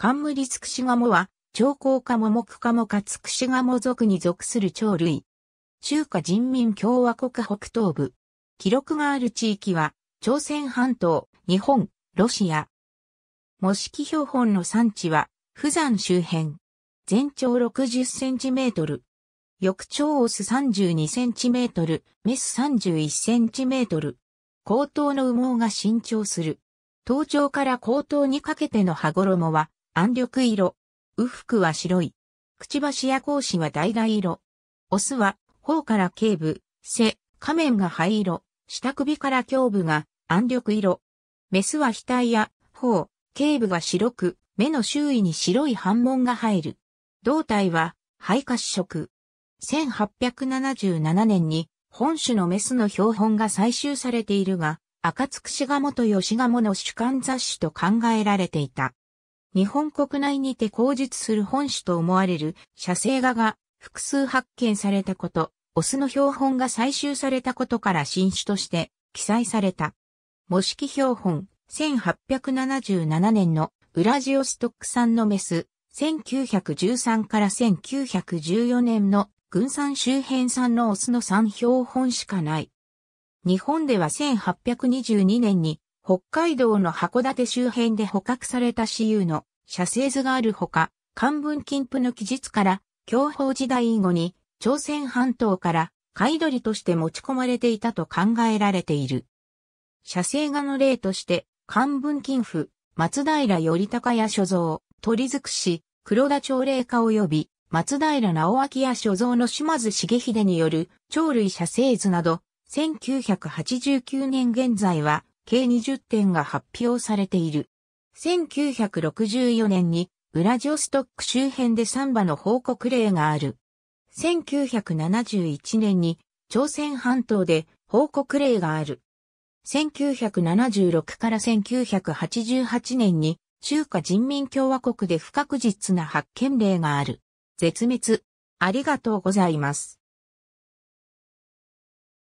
冠ツクシガモは、長江科モモク科モカツクシガモ属に属する鳥類。中華人民共和国北東部。記録がある地域は、朝鮮半島、日本、ロシア。模式標本の産地は、富山周辺。全長60センチメートル。翌長オス32センチメートル、メス31センチメートル。後頭の羽毛が伸長する。頭頂から後頭にかけての羽衣は、暗緑色。右腹は白い。くちばしや格子は大色。オスは、頬から頸部、背、下面が灰色、下首から胸部が暗緑色。メスは額や、頬、頸部が白く、目の周囲に白い斑紋が入る。胴体は、肺褐色。1877年に、本種のメスの標本が採集されているが、赤つ津串と本吉賀茂の主観雑種と考えられていた。日本国内にて口述する本種と思われる写生画が複数発見されたこと、オスの標本が採集されたことから新種として記載された。模式標本、1877年のウラジオストック産のメス、1913から1914年の軍産周辺産のオスの産標本しかない。日本では1822年に北海道の函館周辺で捕獲された私有の写生図があるほか、漢文金譜の記述から、享保時代以後に朝鮮半島から貝鳥として持ち込まれていたと考えられている。写生画の例として、漢文金譜、松平頼高や所蔵、鳥尽くし、黒田朝礼家及び、松平直明や所蔵の島津重秀による、鳥類写生図など、1989年現在は、計20点が発表されている。1964年にウラジオストック周辺でサンバの報告例がある。1971年に朝鮮半島で報告例がある。1976から1988年に中華人民共和国で不確実な発見例がある。絶滅。ありがとうございます。